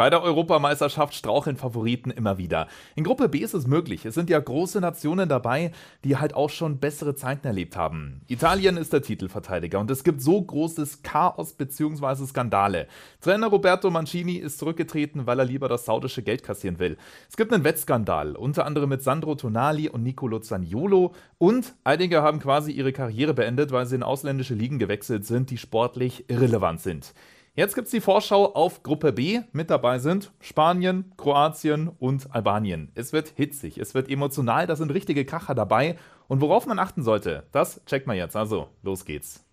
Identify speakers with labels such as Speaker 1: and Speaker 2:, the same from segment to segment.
Speaker 1: Bei der Europameisterschaft straucheln Favoriten immer wieder. In Gruppe B ist es möglich. Es sind ja große Nationen dabei, die halt auch schon bessere Zeiten erlebt haben. Italien ist der Titelverteidiger und es gibt so großes Chaos bzw. Skandale. Trainer Roberto Mancini ist zurückgetreten, weil er lieber das saudische Geld kassieren will. Es gibt einen Wettskandal, unter anderem mit Sandro Tonali und Nicolo Zaniolo und einige haben quasi ihre Karriere beendet, weil sie in ausländische Ligen gewechselt sind, die sportlich irrelevant sind. Jetzt gibt es die Vorschau auf Gruppe B. Mit dabei sind Spanien, Kroatien und Albanien. Es wird hitzig, es wird emotional, da sind richtige Kracher dabei. Und worauf man achten sollte, das checkt man jetzt. Also, los geht's.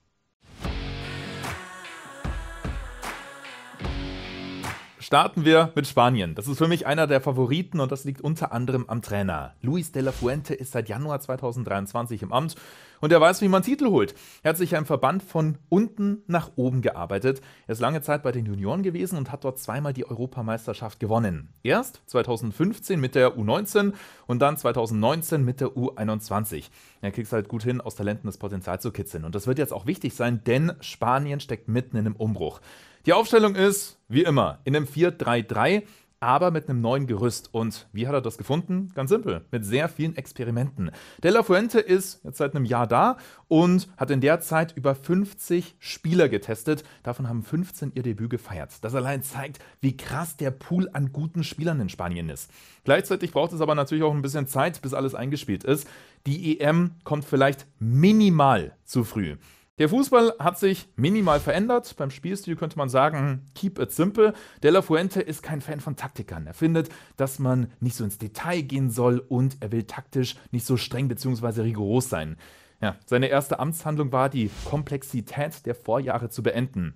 Speaker 1: starten wir mit Spanien. Das ist für mich einer der Favoriten und das liegt unter anderem am Trainer. Luis de la Fuente ist seit Januar 2023 im Amt und er weiß, wie man Titel holt. Er hat sich im Verband von unten nach oben gearbeitet. Er ist lange Zeit bei den Junioren gewesen und hat dort zweimal die Europameisterschaft gewonnen. Erst 2015 mit der U19 und dann 2019 mit der U21. Er kriegt es halt gut hin, aus Talenten das Potenzial zu kitzeln. Und das wird jetzt auch wichtig sein, denn Spanien steckt mitten in einem Umbruch. Die Aufstellung ist, wie immer, in einem 4-3-3, aber mit einem neuen Gerüst. Und wie hat er das gefunden? Ganz simpel, mit sehr vielen Experimenten. De La Fuente ist jetzt seit einem Jahr da und hat in der Zeit über 50 Spieler getestet. Davon haben 15 ihr Debüt gefeiert. Das allein zeigt, wie krass der Pool an guten Spielern in Spanien ist. Gleichzeitig braucht es aber natürlich auch ein bisschen Zeit, bis alles eingespielt ist. Die EM kommt vielleicht minimal zu früh. Der Fußball hat sich minimal verändert. Beim Spielstil könnte man sagen, keep it simple. De La Fuente ist kein Fan von Taktikern. Er findet, dass man nicht so ins Detail gehen soll und er will taktisch nicht so streng bzw. rigoros sein. Ja, seine erste Amtshandlung war, die Komplexität der Vorjahre zu beenden.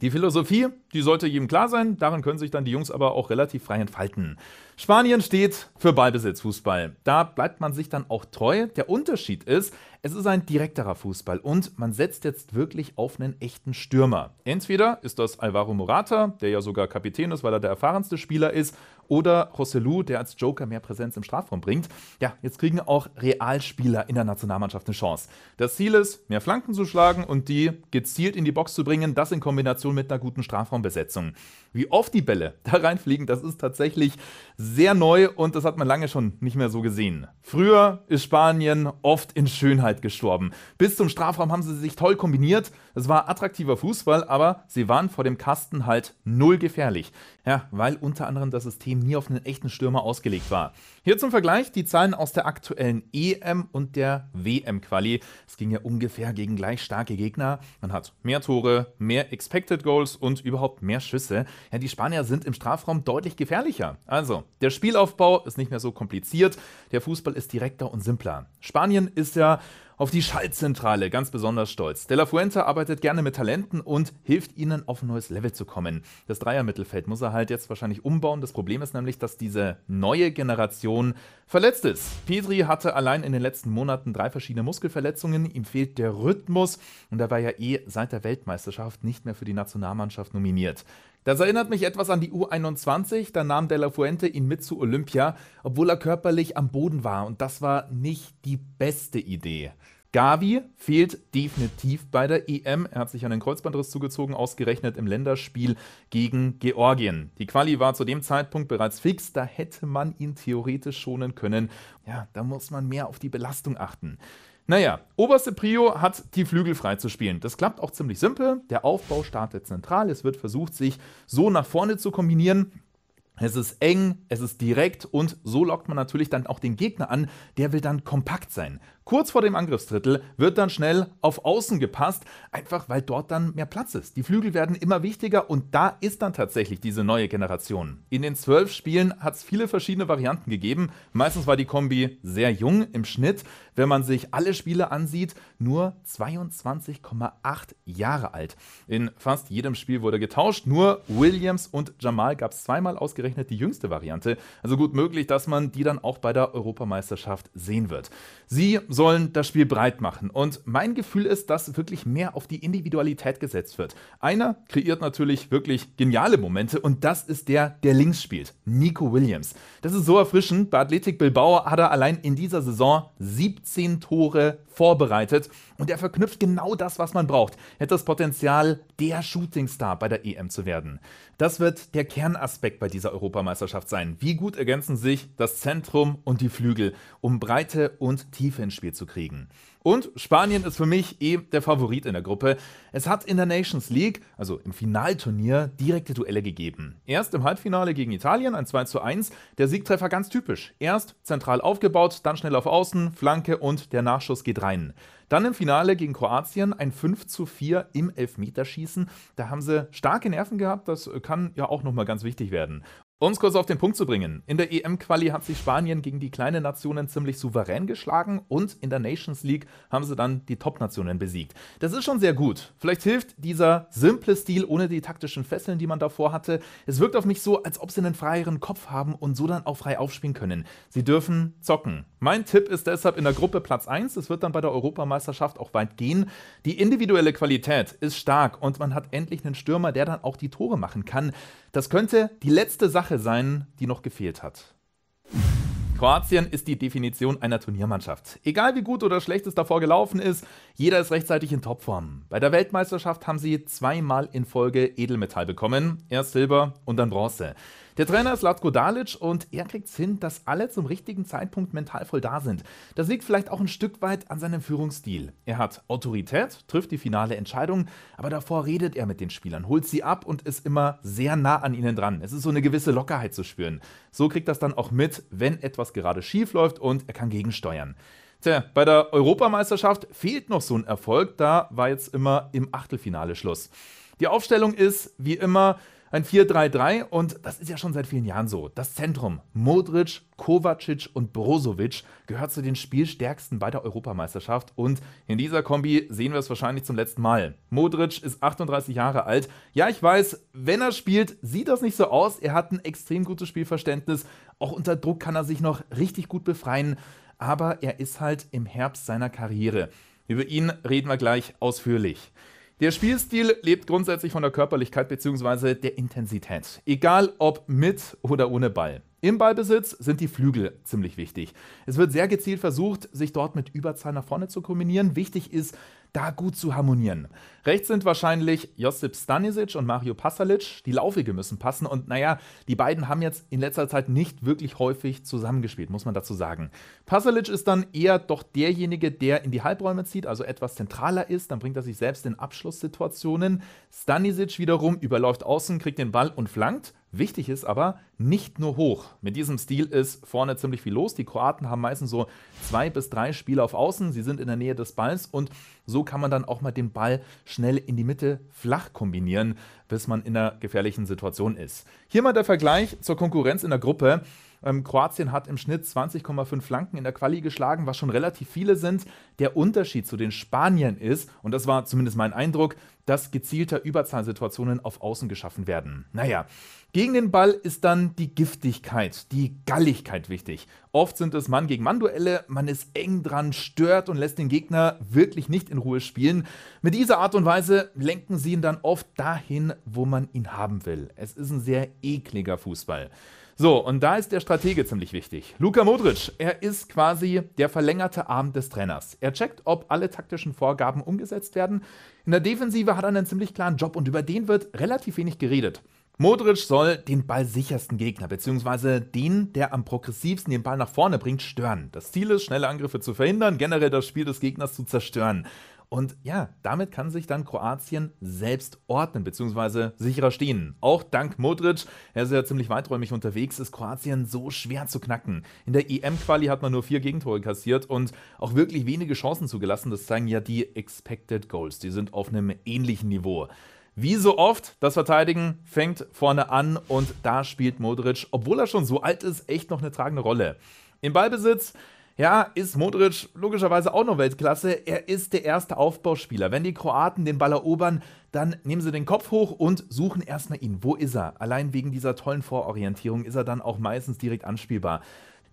Speaker 1: Die Philosophie, die sollte jedem klar sein, darin können sich dann die Jungs aber auch relativ frei entfalten. Spanien steht für Ballbesitzfußball. Da bleibt man sich dann auch treu. Der Unterschied ist, es ist ein direkterer Fußball und man setzt jetzt wirklich auf einen echten Stürmer. Entweder ist das Alvaro Morata, der ja sogar Kapitän ist, weil er der erfahrenste Spieler ist, oder Rossellou, der als Joker mehr Präsenz im Strafraum bringt. Ja, jetzt kriegen auch Realspieler in der Nationalmannschaft eine Chance. Das Ziel ist, mehr Flanken zu schlagen und die gezielt in die Box zu bringen, das in Kombination mit einer guten Strafraumbesetzung wie oft die Bälle da reinfliegen, das ist tatsächlich sehr neu und das hat man lange schon nicht mehr so gesehen. Früher ist Spanien oft in Schönheit gestorben. Bis zum Strafraum haben sie sich toll kombiniert. Es war attraktiver Fußball, aber sie waren vor dem Kasten halt null gefährlich. Ja, weil unter anderem das System nie auf einen echten Stürmer ausgelegt war. Hier zum Vergleich die Zahlen aus der aktuellen EM und der WM-Quali. Es ging ja ungefähr gegen gleich starke Gegner. Man hat mehr Tore, mehr Expected Goals und überhaupt mehr Schüsse ja, die Spanier sind im Strafraum deutlich gefährlicher. Also, der Spielaufbau ist nicht mehr so kompliziert, der Fußball ist direkter und simpler. Spanien ist ja auf die Schaltzentrale ganz besonders stolz. De La Fuente arbeitet gerne mit Talenten und hilft ihnen auf ein neues Level zu kommen. Das Dreiermittelfeld muss er halt jetzt wahrscheinlich umbauen. Das Problem ist nämlich, dass diese neue Generation verletzt ist. Pedri hatte allein in den letzten Monaten drei verschiedene Muskelverletzungen. Ihm fehlt der Rhythmus und er war ja eh seit der Weltmeisterschaft nicht mehr für die Nationalmannschaft nominiert. Das erinnert mich etwas an die U21, da nahm De La Fuente ihn mit zu Olympia, obwohl er körperlich am Boden war und das war nicht die beste Idee. Gavi fehlt definitiv bei der EM. Er hat sich einen Kreuzbandriss zugezogen, ausgerechnet im Länderspiel gegen Georgien. Die Quali war zu dem Zeitpunkt bereits fix, da hätte man ihn theoretisch schonen können. Ja, da muss man mehr auf die Belastung achten. Naja, oberste Prio hat die Flügel frei zu spielen. Das klappt auch ziemlich simpel. Der Aufbau startet zentral. Es wird versucht, sich so nach vorne zu kombinieren. Es ist eng, es ist direkt und so lockt man natürlich dann auch den Gegner an, der will dann kompakt sein. Kurz vor dem Angriffsdrittel wird dann schnell auf Außen gepasst, einfach weil dort dann mehr Platz ist. Die Flügel werden immer wichtiger und da ist dann tatsächlich diese neue Generation. In den zwölf Spielen hat es viele verschiedene Varianten gegeben. Meistens war die Kombi sehr jung im Schnitt wenn man sich alle Spiele ansieht, nur 22,8 Jahre alt. In fast jedem Spiel wurde getauscht, nur Williams und Jamal gab es zweimal ausgerechnet die jüngste Variante. Also gut möglich, dass man die dann auch bei der Europameisterschaft sehen wird. Sie sollen das Spiel breit machen und mein Gefühl ist, dass wirklich mehr auf die Individualität gesetzt wird. Einer kreiert natürlich wirklich geniale Momente und das ist der, der links spielt, Nico Williams. Das ist so erfrischend, bei Athletic Bilbao hat er allein in dieser Saison 17 15 Tore vorbereitet und er verknüpft genau das, was man braucht. Er hat das Potenzial, der Shootingstar bei der EM zu werden. Das wird der Kernaspekt bei dieser Europameisterschaft sein. Wie gut ergänzen sich das Zentrum und die Flügel, um Breite und Tiefe ins Spiel zu kriegen. Und Spanien ist für mich eh der Favorit in der Gruppe. Es hat in der Nations League, also im Finalturnier, direkte Duelle gegeben. Erst im Halbfinale gegen Italien, ein 2 zu 1. Der Siegtreffer ganz typisch. Erst zentral aufgebaut, dann schnell auf Außen, Flanke und der Nachschuss geht rein. Dann im Finale gegen Kroatien ein 5 zu 4 im Elfmeterschießen. Da haben sie starke Nerven gehabt, das kann ja auch nochmal ganz wichtig werden. Um es kurz auf den Punkt zu bringen, in der EM-Quali hat sich Spanien gegen die kleinen Nationen ziemlich souverän geschlagen und in der Nations League haben sie dann die Top-Nationen besiegt. Das ist schon sehr gut. Vielleicht hilft dieser simple Stil ohne die taktischen Fesseln, die man davor hatte. Es wirkt auf mich so, als ob sie einen freieren Kopf haben und so dann auch frei aufspielen können. Sie dürfen zocken. Mein Tipp ist deshalb in der Gruppe Platz 1. Es wird dann bei der Europameisterschaft auch weit gehen. Die individuelle Qualität ist stark und man hat endlich einen Stürmer, der dann auch die Tore machen kann. Das könnte die letzte Sache sein, die noch gefehlt hat. Kroatien ist die Definition einer Turniermannschaft. Egal wie gut oder schlecht es davor gelaufen ist, jeder ist rechtzeitig in Topform. Bei der Weltmeisterschaft haben sie zweimal in Folge Edelmetall bekommen, erst Silber und dann Bronze. Der Trainer ist Latko Dalic und er kriegt es hin, dass alle zum richtigen Zeitpunkt mental voll da sind. Das liegt vielleicht auch ein Stück weit an seinem Führungsstil. Er hat Autorität, trifft die finale Entscheidung, aber davor redet er mit den Spielern, holt sie ab und ist immer sehr nah an ihnen dran. Es ist so eine gewisse Lockerheit zu spüren. So kriegt das dann auch mit, wenn etwas gerade schief läuft und er kann gegensteuern. Tja, bei der Europameisterschaft fehlt noch so ein Erfolg, da war jetzt immer im Achtelfinale Schluss. Die Aufstellung ist, wie immer, ein 4-3-3 und das ist ja schon seit vielen Jahren so. Das Zentrum Modric, Kovacic und Brozovic gehört zu den spielstärksten bei der Europameisterschaft und in dieser Kombi sehen wir es wahrscheinlich zum letzten Mal. Modric ist 38 Jahre alt. Ja, ich weiß, wenn er spielt, sieht das nicht so aus. Er hat ein extrem gutes Spielverständnis. Auch unter Druck kann er sich noch richtig gut befreien, aber er ist halt im Herbst seiner Karriere. Über ihn reden wir gleich ausführlich. Der Spielstil lebt grundsätzlich von der Körperlichkeit bzw. der Intensität, egal ob mit oder ohne Ball. Im Ballbesitz sind die Flügel ziemlich wichtig. Es wird sehr gezielt versucht, sich dort mit Überzahl nach vorne zu kombinieren. Wichtig ist, da gut zu harmonieren. Rechts sind wahrscheinlich Josip Stanisic und Mario Pasalic. Die Laufwege müssen passen. Und naja, die beiden haben jetzt in letzter Zeit nicht wirklich häufig zusammengespielt, muss man dazu sagen. Pasalic ist dann eher doch derjenige, der in die Halbräume zieht, also etwas zentraler ist. Dann bringt er sich selbst in Abschlusssituationen. Stanisic wiederum überläuft außen, kriegt den Ball und flankt. Wichtig ist aber, nicht nur hoch. Mit diesem Stil ist vorne ziemlich viel los. Die Kroaten haben meistens so zwei bis drei Spieler auf Außen. Sie sind in der Nähe des Balls und so kann man dann auch mal den Ball schnell in die Mitte flach kombinieren, bis man in einer gefährlichen Situation ist. Hier mal der Vergleich zur Konkurrenz in der Gruppe. Ähm, Kroatien hat im Schnitt 20,5 Flanken in der Quali geschlagen, was schon relativ viele sind. Der Unterschied zu den Spaniern ist, und das war zumindest mein Eindruck, dass gezielter Überzahlsituationen auf Außen geschaffen werden. Naja, gegen den Ball ist dann die Giftigkeit, die Galligkeit wichtig. Oft sind es Mann gegen Mann-Duelle, man ist eng dran, stört und lässt den Gegner wirklich nicht in Ruhe spielen. Mit dieser Art und Weise lenken sie ihn dann oft dahin, wo man ihn haben will. Es ist ein sehr ekliger Fußball. So, und da ist der Stratege ziemlich wichtig. Luka Modric, er ist quasi der verlängerte Arm des Trainers. Er checkt, ob alle taktischen Vorgaben umgesetzt werden. In der Defensive hat er einen ziemlich klaren Job und über den wird relativ wenig geredet. Modric soll den ballsichersten Gegner, beziehungsweise den, der am progressivsten den Ball nach vorne bringt, stören. Das Ziel ist, schnelle Angriffe zu verhindern, generell das Spiel des Gegners zu zerstören. Und ja, damit kann sich dann Kroatien selbst ordnen bzw. sicherer stehen. Auch dank Modric, er ist ja ziemlich weiträumig unterwegs, ist Kroatien so schwer zu knacken. In der EM-Quali hat man nur vier Gegentore kassiert und auch wirklich wenige Chancen zugelassen. Das zeigen ja die Expected Goals. Die sind auf einem ähnlichen Niveau. Wie so oft, das Verteidigen fängt vorne an und da spielt Modric, obwohl er schon so alt ist, echt noch eine tragende Rolle. Im Ballbesitz ja, ist Modric logischerweise auch noch Weltklasse. Er ist der erste Aufbauspieler. Wenn die Kroaten den Ball erobern, dann nehmen sie den Kopf hoch und suchen erstmal ihn. Wo ist er? Allein wegen dieser tollen Vororientierung ist er dann auch meistens direkt anspielbar.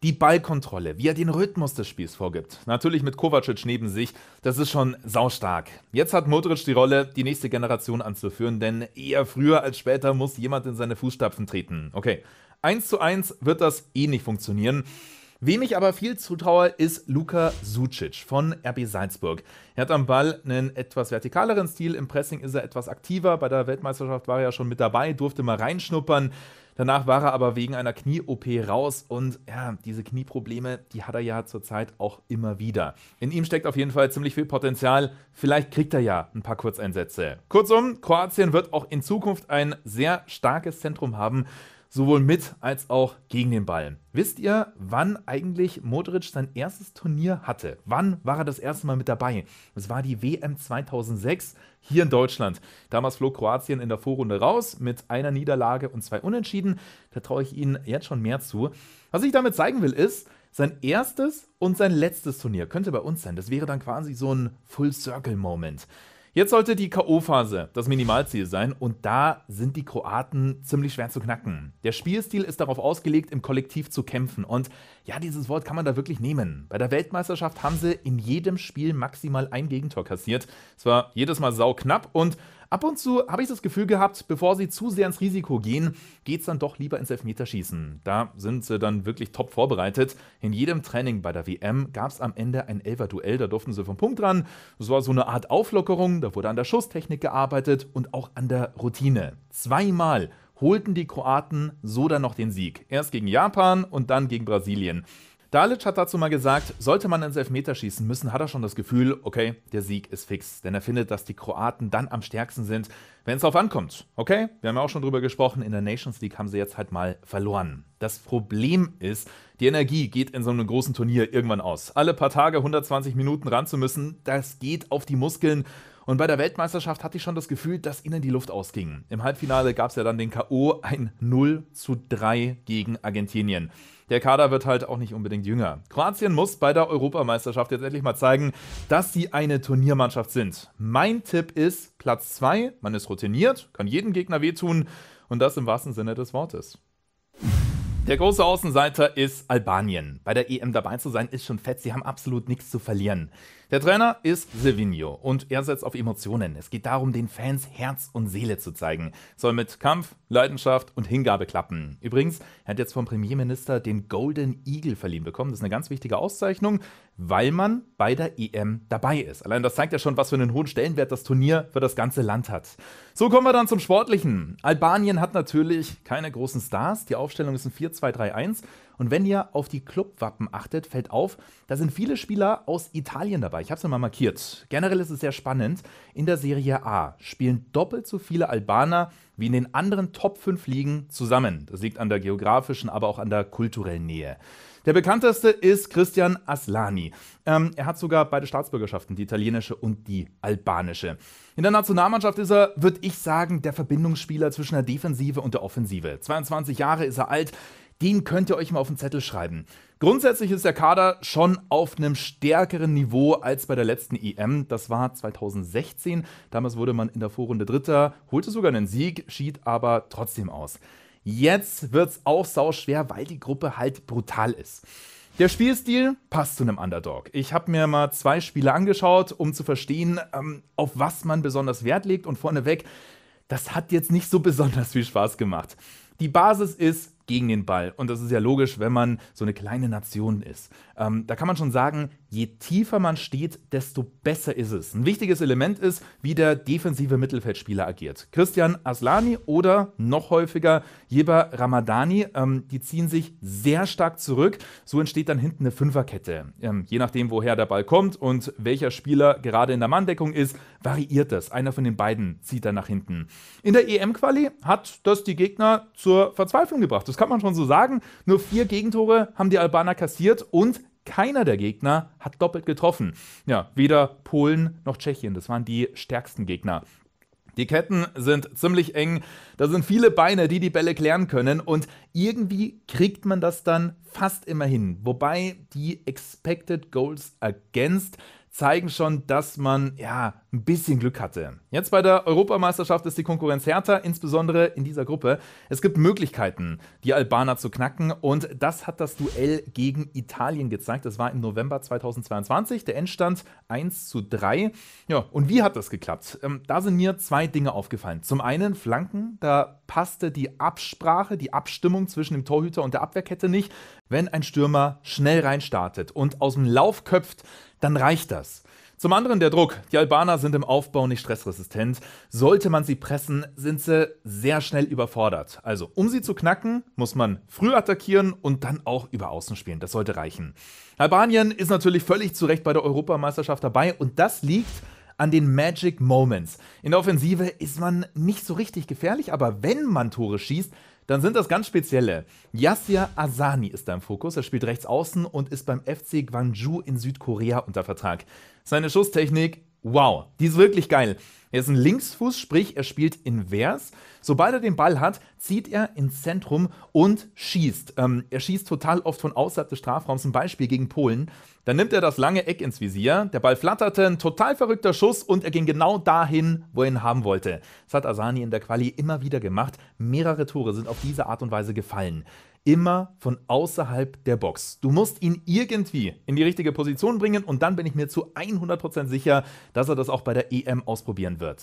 Speaker 1: Die Ballkontrolle, wie er den Rhythmus des Spiels vorgibt. Natürlich mit Kovacic neben sich, das ist schon saustark. Jetzt hat Modric die Rolle, die nächste Generation anzuführen, denn eher früher als später muss jemand in seine Fußstapfen treten. Okay, 1 zu 1 wird das eh nicht funktionieren. Wem ich aber viel zutraue, ist Luka Sucic von RB Salzburg. Er hat am Ball einen etwas vertikaleren Stil, im Pressing ist er etwas aktiver, bei der Weltmeisterschaft war er ja schon mit dabei, durfte mal reinschnuppern. Danach war er aber wegen einer Knie-OP raus und ja, diese Knieprobleme, die hat er ja zurzeit auch immer wieder. In ihm steckt auf jeden Fall ziemlich viel Potenzial. Vielleicht kriegt er ja ein paar Kurzeinsätze. Kurzum, Kroatien wird auch in Zukunft ein sehr starkes Zentrum haben sowohl mit als auch gegen den Ball. Wisst ihr, wann eigentlich Modric sein erstes Turnier hatte? Wann war er das erste Mal mit dabei? Es war die WM 2006 hier in Deutschland. Damals flog Kroatien in der Vorrunde raus mit einer Niederlage und zwei Unentschieden. Da traue ich Ihnen jetzt schon mehr zu. Was ich damit zeigen will, ist, sein erstes und sein letztes Turnier könnte bei uns sein. Das wäre dann quasi so ein Full Circle Moment. Jetzt sollte die K.O.-Phase das Minimalziel sein und da sind die Kroaten ziemlich schwer zu knacken. Der Spielstil ist darauf ausgelegt, im Kollektiv zu kämpfen und ja, dieses Wort kann man da wirklich nehmen. Bei der Weltmeisterschaft haben sie in jedem Spiel maximal ein Gegentor kassiert. Es war jedes Mal sau knapp und Ab und zu habe ich das Gefühl gehabt, bevor sie zu sehr ins Risiko gehen, geht es dann doch lieber ins Elfmeterschießen. Da sind sie dann wirklich top vorbereitet. In jedem Training bei der WM gab es am Ende ein Elfer-Duell, da durften sie vom Punkt ran. Es war so eine Art Auflockerung, da wurde an der Schusstechnik gearbeitet und auch an der Routine. Zweimal holten die Kroaten so dann noch den Sieg. Erst gegen Japan und dann gegen Brasilien. Dalic hat dazu mal gesagt, sollte man ins Elfmeter schießen müssen, hat er schon das Gefühl, okay, der Sieg ist fix. Denn er findet, dass die Kroaten dann am stärksten sind, wenn es darauf ankommt. Okay, wir haben ja auch schon drüber gesprochen, in der Nations League haben sie jetzt halt mal verloren. Das Problem ist, die Energie geht in so einem großen Turnier irgendwann aus. Alle paar Tage 120 Minuten ran zu müssen, das geht auf die Muskeln. Und bei der Weltmeisterschaft hatte ich schon das Gefühl, dass ihnen die Luft ausging. Im Halbfinale gab es ja dann den K.O. ein 0 zu 3 gegen Argentinien der Kader wird halt auch nicht unbedingt jünger. Kroatien muss bei der Europameisterschaft jetzt endlich mal zeigen, dass sie eine Turniermannschaft sind. Mein Tipp ist Platz 2, man ist routiniert, kann jedem Gegner wehtun und das im wahrsten Sinne des Wortes. Der große Außenseiter ist Albanien. Bei der EM dabei zu sein ist schon fett, sie haben absolut nichts zu verlieren. Der Trainer ist Silvino und er setzt auf Emotionen. Es geht darum, den Fans Herz und Seele zu zeigen. Soll mit Kampf, Leidenschaft und Hingabe klappen. Übrigens, er hat jetzt vom Premierminister den Golden Eagle verliehen bekommen. Das ist eine ganz wichtige Auszeichnung, weil man bei der EM dabei ist. Allein das zeigt ja schon, was für einen hohen Stellenwert das Turnier für das ganze Land hat. So kommen wir dann zum Sportlichen. Albanien hat natürlich keine großen Stars. Die Aufstellung ist ein 4-2-3-1. Und wenn ihr auf die Clubwappen achtet, fällt auf, da sind viele Spieler aus Italien dabei. Ich habe es nochmal markiert. Generell ist es sehr spannend. In der Serie A spielen doppelt so viele Albaner wie in den anderen Top 5 Ligen zusammen. Das liegt an der geografischen, aber auch an der kulturellen Nähe. Der bekannteste ist Christian Aslani. Ähm, er hat sogar beide Staatsbürgerschaften, die italienische und die albanische. In der Nationalmannschaft ist er, würde ich sagen, der Verbindungsspieler zwischen der Defensive und der Offensive. 22 Jahre ist er alt den könnt ihr euch mal auf den Zettel schreiben. Grundsätzlich ist der Kader schon auf einem stärkeren Niveau als bei der letzten EM. Das war 2016. Damals wurde man in der Vorrunde Dritter, holte sogar einen Sieg, schied aber trotzdem aus. Jetzt wird es auch sau schwer, weil die Gruppe halt brutal ist. Der Spielstil passt zu einem Underdog. Ich habe mir mal zwei Spiele angeschaut, um zu verstehen, ähm, auf was man besonders Wert legt. Und vorneweg, das hat jetzt nicht so besonders viel Spaß gemacht. Die Basis ist gegen den Ball. Und das ist ja logisch, wenn man so eine kleine Nation ist. Ähm, da kann man schon sagen, je tiefer man steht, desto besser ist es. Ein wichtiges Element ist, wie der defensive Mittelfeldspieler agiert. Christian Aslani oder noch häufiger Jeber Ramadani, ähm, die ziehen sich sehr stark zurück. So entsteht dann hinten eine Fünferkette. Ähm, je nachdem, woher der Ball kommt und welcher Spieler gerade in der Manndeckung ist, variiert das. Einer von den beiden zieht dann nach hinten. In der EM-Quali hat das die Gegner zur Verzweiflung gebracht. Das kann man schon so sagen. Nur vier Gegentore haben die Albaner kassiert und keiner der Gegner hat doppelt getroffen. Ja, weder Polen noch Tschechien. Das waren die stärksten Gegner. Die Ketten sind ziemlich eng, da sind viele Beine, die die Bälle klären können und irgendwie kriegt man das dann fast immer hin. Wobei die Expected Goals Against zeigen schon, dass man ja ein bisschen Glück hatte. Jetzt bei der Europameisterschaft ist die Konkurrenz härter, insbesondere in dieser Gruppe. Es gibt Möglichkeiten, die Albaner zu knacken und das hat das Duell gegen Italien gezeigt. Das war im November 2022, der Endstand 1 zu 3. Ja, und wie hat das geklappt? Ähm, da sind mir zwei Dinge aufgefallen. Zum einen Flanken, da passte die Absprache, die Abstimmung zwischen dem Torhüter und der Abwehrkette nicht. Wenn ein Stürmer schnell reinstartet und aus dem Lauf köpft, dann reicht das. Zum anderen der Druck. Die Albaner sind im Aufbau nicht stressresistent. Sollte man sie pressen, sind sie sehr schnell überfordert. Also, um sie zu knacken, muss man früh attackieren und dann auch über Außen spielen. Das sollte reichen. Albanien ist natürlich völlig zu Recht bei der Europameisterschaft dabei und das liegt an den Magic Moments. In der Offensive ist man nicht so richtig gefährlich, aber wenn man Tore schießt, dann sind das ganz spezielle. Yasir Asani ist da im Fokus. Er spielt rechts außen und ist beim FC Gwangju in Südkorea unter Vertrag. Seine Schusstechnik, wow, die ist wirklich geil. Er ist ein Linksfuß, sprich, er spielt invers. Sobald er den Ball hat, zieht er ins Zentrum und schießt. Ähm, er schießt total oft von außerhalb des Strafraums. zum Beispiel gegen Polen. Dann nimmt er das lange Eck ins Visier, der Ball flatterte, ein total verrückter Schuss und er ging genau dahin, wo er ihn haben wollte. Das hat Asani in der Quali immer wieder gemacht. Mehrere Tore sind auf diese Art und Weise gefallen. Immer von außerhalb der Box. Du musst ihn irgendwie in die richtige Position bringen und dann bin ich mir zu 100% sicher, dass er das auch bei der EM ausprobieren wird.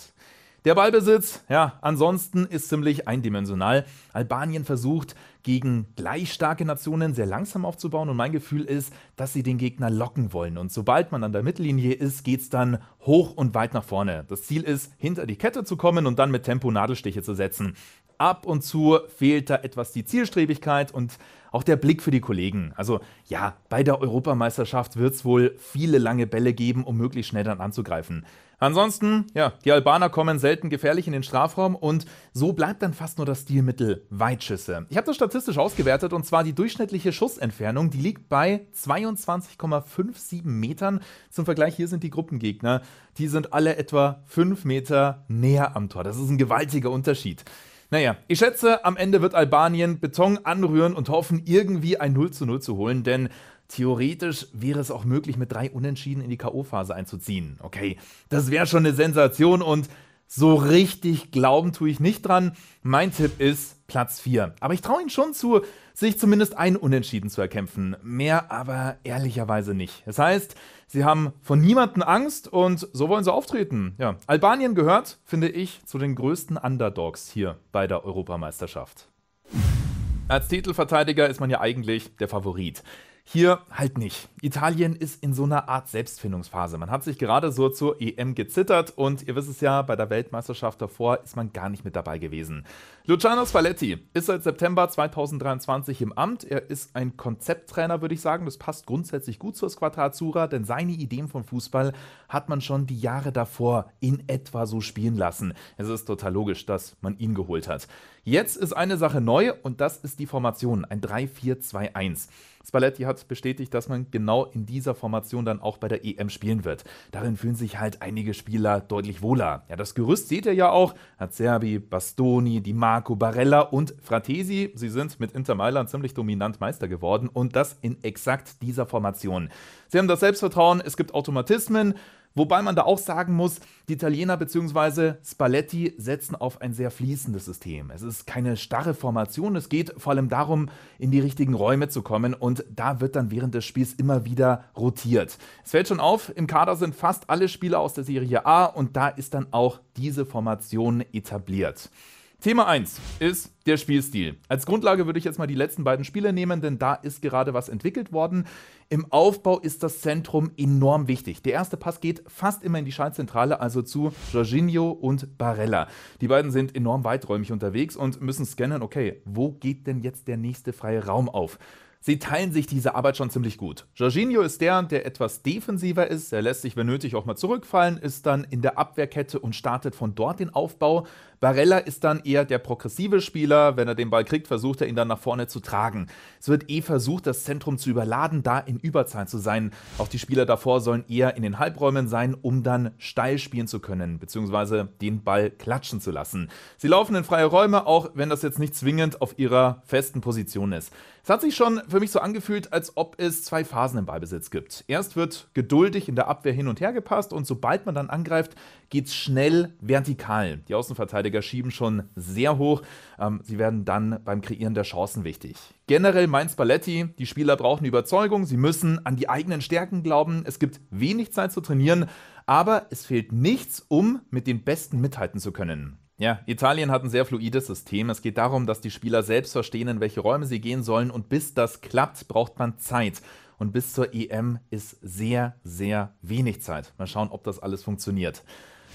Speaker 1: Der Ballbesitz, ja, ansonsten ist ziemlich eindimensional. Albanien versucht, gegen gleich starke Nationen sehr langsam aufzubauen und mein Gefühl ist, dass sie den Gegner locken wollen. Und sobald man an der Mittellinie ist, geht es dann hoch und weit nach vorne. Das Ziel ist, hinter die Kette zu kommen und dann mit Tempo Nadelstiche zu setzen. Ab und zu fehlt da etwas die Zielstrebigkeit und auch der Blick für die Kollegen. Also ja, bei der Europameisterschaft wird es wohl viele lange Bälle geben, um möglichst schnell dann anzugreifen. Ansonsten, ja, die Albaner kommen selten gefährlich in den Strafraum und so bleibt dann fast nur das Stilmittel Weitschüsse. Ich habe das statistisch ausgewertet und zwar die durchschnittliche Schussentfernung, die liegt bei 22,57 Metern. Zum Vergleich, hier sind die Gruppengegner, die sind alle etwa 5 Meter näher am Tor. Das ist ein gewaltiger Unterschied. Naja, ich schätze, am Ende wird Albanien Beton anrühren und hoffen, irgendwie ein 0 zu 0 zu holen, denn Theoretisch wäre es auch möglich, mit drei Unentschieden in die K.O.-Phase einzuziehen. Okay, das wäre schon eine Sensation und so richtig glauben tue ich nicht dran. Mein Tipp ist Platz 4. Aber ich traue ihn schon zu, sich zumindest ein Unentschieden zu erkämpfen. Mehr aber ehrlicherweise nicht. Das heißt, sie haben von niemandem Angst und so wollen sie auftreten. Ja. Albanien gehört, finde ich, zu den größten Underdogs hier bei der Europameisterschaft. Als Titelverteidiger ist man ja eigentlich der Favorit. Hier halt nicht. Italien ist in so einer Art Selbstfindungsphase. Man hat sich gerade so zur EM gezittert und ihr wisst es ja, bei der Weltmeisterschaft davor ist man gar nicht mit dabei gewesen. Luciano Spalletti ist seit September 2023 im Amt. Er ist ein Konzepttrainer, würde ich sagen. Das passt grundsätzlich gut zur Squadratura, denn seine Ideen von Fußball hat man schon die Jahre davor in etwa so spielen lassen. Es ist total logisch, dass man ihn geholt hat. Jetzt ist eine Sache neu und das ist die Formation, ein 3-4-2-1. Spalletti hat bestätigt, dass man genau in dieser Formation dann auch bei der EM spielen wird. Darin fühlen sich halt einige Spieler deutlich wohler. Ja, das Gerüst seht ihr ja auch. Hat Serbi, Bastoni, Di Marco, Barella und Fratesi. Sie sind mit Inter Mailand ziemlich dominant Meister geworden und das in exakt dieser Formation. Sie haben das Selbstvertrauen, es gibt Automatismen. Wobei man da auch sagen muss, die Italiener bzw. Spalletti setzen auf ein sehr fließendes System. Es ist keine starre Formation, es geht vor allem darum, in die richtigen Räume zu kommen und da wird dann während des Spiels immer wieder rotiert. Es fällt schon auf, im Kader sind fast alle Spieler aus der Serie A und da ist dann auch diese Formation etabliert. Thema 1 ist der Spielstil. Als Grundlage würde ich jetzt mal die letzten beiden Spiele nehmen, denn da ist gerade was entwickelt worden. Im Aufbau ist das Zentrum enorm wichtig. Der erste Pass geht fast immer in die Schaltzentrale, also zu Jorginho und Barella. Die beiden sind enorm weiträumig unterwegs und müssen scannen, okay, wo geht denn jetzt der nächste freie Raum auf? sie teilen sich diese Arbeit schon ziemlich gut. Jorginho ist der, der etwas defensiver ist, er lässt sich, wenn nötig, auch mal zurückfallen, ist dann in der Abwehrkette und startet von dort den Aufbau. Barella ist dann eher der progressive Spieler, wenn er den Ball kriegt, versucht er ihn dann nach vorne zu tragen. Es wird eh versucht, das Zentrum zu überladen, da in Überzahl zu sein. Auch die Spieler davor sollen eher in den Halbräumen sein, um dann steil spielen zu können, beziehungsweise den Ball klatschen zu lassen. Sie laufen in freie Räume, auch wenn das jetzt nicht zwingend auf ihrer festen Position ist. Es hat sich schon für mich so angefühlt, als ob es zwei Phasen im Ballbesitz gibt. Erst wird geduldig in der Abwehr hin und her gepasst und sobald man dann angreift, geht es schnell vertikal. Die Außenverteidiger schieben schon sehr hoch. Ähm, sie werden dann beim Kreieren der Chancen wichtig. Generell meint Spalletti, die Spieler brauchen Überzeugung, sie müssen an die eigenen Stärken glauben. Es gibt wenig Zeit zu trainieren, aber es fehlt nichts, um mit den Besten mithalten zu können. Ja, Italien hat ein sehr fluides System. Es geht darum, dass die Spieler selbst verstehen, in welche Räume sie gehen sollen. Und bis das klappt, braucht man Zeit. Und bis zur EM ist sehr, sehr wenig Zeit. Mal schauen, ob das alles funktioniert.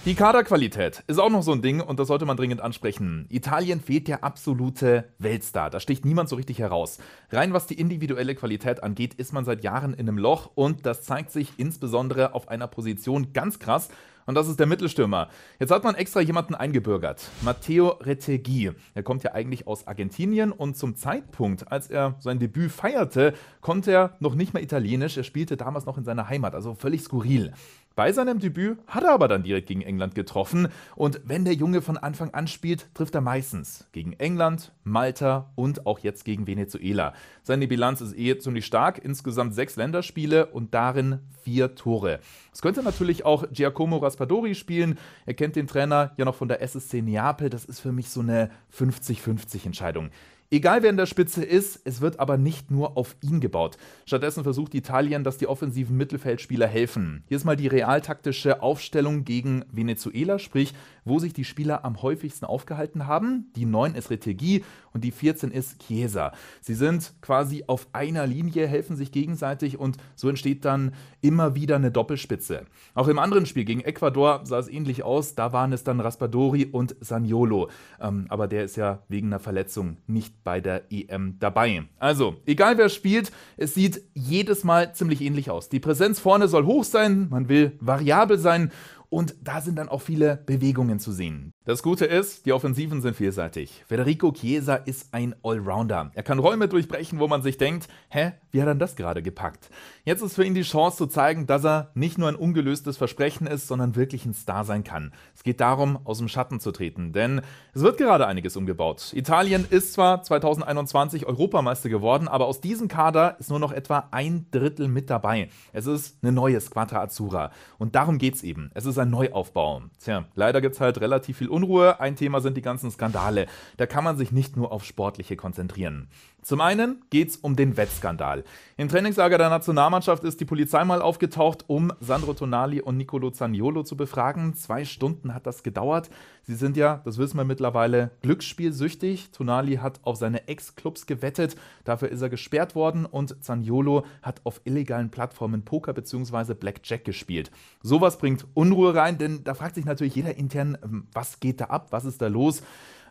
Speaker 1: Die Kaderqualität ist auch noch so ein Ding und das sollte man dringend ansprechen. Italien fehlt der absolute Weltstar. Da sticht niemand so richtig heraus. Rein was die individuelle Qualität angeht, ist man seit Jahren in einem Loch und das zeigt sich insbesondere auf einer Position ganz krass. Und das ist der Mittelstürmer. Jetzt hat man extra jemanden eingebürgert. Matteo Retegui. Er kommt ja eigentlich aus Argentinien und zum Zeitpunkt, als er sein Debüt feierte, konnte er noch nicht mal Italienisch. Er spielte damals noch in seiner Heimat, also völlig skurril. Bei seinem Debüt hat er aber dann direkt gegen England getroffen. Und wenn der Junge von Anfang an spielt, trifft er meistens gegen England, Malta und auch jetzt gegen Venezuela. Seine Bilanz ist eh ziemlich stark. Insgesamt sechs Länderspiele und darin vier Tore. Es könnte natürlich auch Giacomo Rasmus Raspadori spielen. Er kennt den Trainer ja noch von der SSC Neapel. Das ist für mich so eine 50-50 Entscheidung. Egal wer in der Spitze ist, es wird aber nicht nur auf ihn gebaut. Stattdessen versucht Italien, dass die offensiven Mittelfeldspieler helfen. Hier ist mal die realtaktische Aufstellung gegen Venezuela, sprich, wo sich die Spieler am häufigsten aufgehalten haben. Die 9 ist Retegi und die 14 ist Chiesa. Sie sind quasi auf einer Linie, helfen sich gegenseitig und so entsteht dann immer wieder eine Doppelspitze. Auch im anderen Spiel gegen Ecuador sah es ähnlich aus, da waren es dann Raspadori und Saniolo, ähm, aber der ist ja wegen einer Verletzung nicht bei der EM dabei. Also, egal wer spielt, es sieht jedes Mal ziemlich ähnlich aus. Die Präsenz vorne soll hoch sein, man will variabel sein und da sind dann auch viele Bewegungen zu sehen. Das Gute ist, die Offensiven sind vielseitig. Federico Chiesa ist ein Allrounder. Er kann Räume durchbrechen, wo man sich denkt, hä, wie hat er das gerade gepackt? Jetzt ist für ihn die Chance zu zeigen, dass er nicht nur ein ungelöstes Versprechen ist, sondern wirklich ein Star sein kann. Es geht darum, aus dem Schatten zu treten, denn es wird gerade einiges umgebaut. Italien ist zwar 2021 Europameister geworden, aber aus diesem Kader ist nur noch etwa ein Drittel mit dabei. Es ist eine neue Squadra Azzurra und darum geht's eben. Es ist ein Neuaufbau. Tja, leider gibt's halt relativ viel Unruhe, ein Thema sind die ganzen Skandale. Da kann man sich nicht nur auf Sportliche konzentrieren. Zum einen geht's um den Wettskandal. Im Trainingslager der Nationalmannschaft ist die Polizei mal aufgetaucht, um Sandro Tonali und Nicolo Zaniolo zu befragen. Zwei Stunden hat das gedauert. Sie sind ja, das wissen wir mittlerweile, glücksspielsüchtig. Tonali hat auf seine Ex-Clubs gewettet, dafür ist er gesperrt worden und Zaniolo hat auf illegalen Plattformen Poker bzw. Blackjack gespielt. Sowas bringt Unruhe rein, denn da fragt sich natürlich jeder intern, ähm, was geht da ab, was ist da los?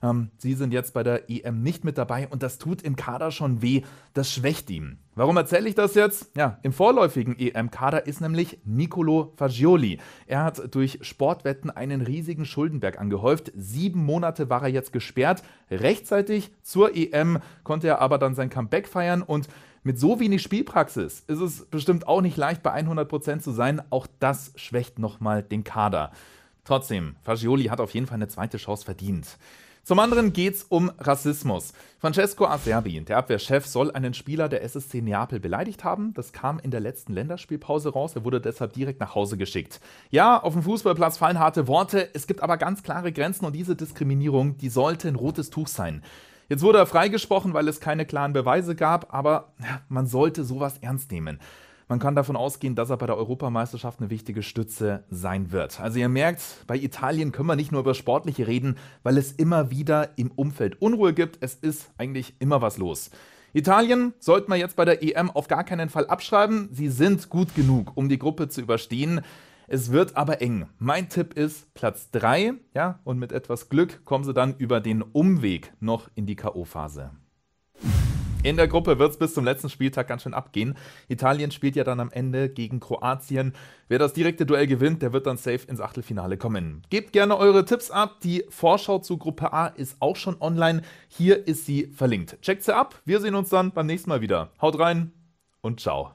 Speaker 1: Ähm, sie sind jetzt bei der EM nicht mit dabei und das tut im Kader schon weh. Das schwächt ihn. Warum erzähle ich das jetzt? Ja, im vorläufigen EM-Kader ist nämlich Nicolo Fagioli. Er hat durch Sportwetten einen riesigen Schuldenberg angehäuft. Sieben Monate war er jetzt gesperrt. Rechtzeitig zur EM konnte er aber dann sein Comeback feiern und mit so wenig Spielpraxis ist es bestimmt auch nicht leicht, bei 100% Prozent zu sein. Auch das schwächt nochmal den Kader. Trotzdem, Fagioli hat auf jeden Fall eine zweite Chance verdient. Zum anderen geht's um Rassismus. Francesco Acerbi, der Abwehrchef, soll einen Spieler der SSC Neapel beleidigt haben. Das kam in der letzten Länderspielpause raus. Er wurde deshalb direkt nach Hause geschickt. Ja, auf dem Fußballplatz fallen harte Worte. Es gibt aber ganz klare Grenzen und diese Diskriminierung, die sollte ein rotes Tuch sein. Jetzt wurde er freigesprochen, weil es keine klaren Beweise gab, aber man sollte sowas ernst nehmen. Man kann davon ausgehen, dass er bei der Europameisterschaft eine wichtige Stütze sein wird. Also ihr merkt, bei Italien können wir nicht nur über Sportliche reden, weil es immer wieder im Umfeld Unruhe gibt. Es ist eigentlich immer was los. Italien sollten wir jetzt bei der EM auf gar keinen Fall abschreiben. Sie sind gut genug, um die Gruppe zu überstehen. Es wird aber eng. Mein Tipp ist Platz 3, ja, und mit etwas Glück kommen sie dann über den Umweg noch in die K.O.-Phase. In der Gruppe wird es bis zum letzten Spieltag ganz schön abgehen. Italien spielt ja dann am Ende gegen Kroatien. Wer das direkte Duell gewinnt, der wird dann safe ins Achtelfinale kommen. Gebt gerne eure Tipps ab. Die Vorschau zu Gruppe A ist auch schon online. Hier ist sie verlinkt. Checkt sie ab. Wir sehen uns dann beim nächsten Mal wieder. Haut rein und ciao.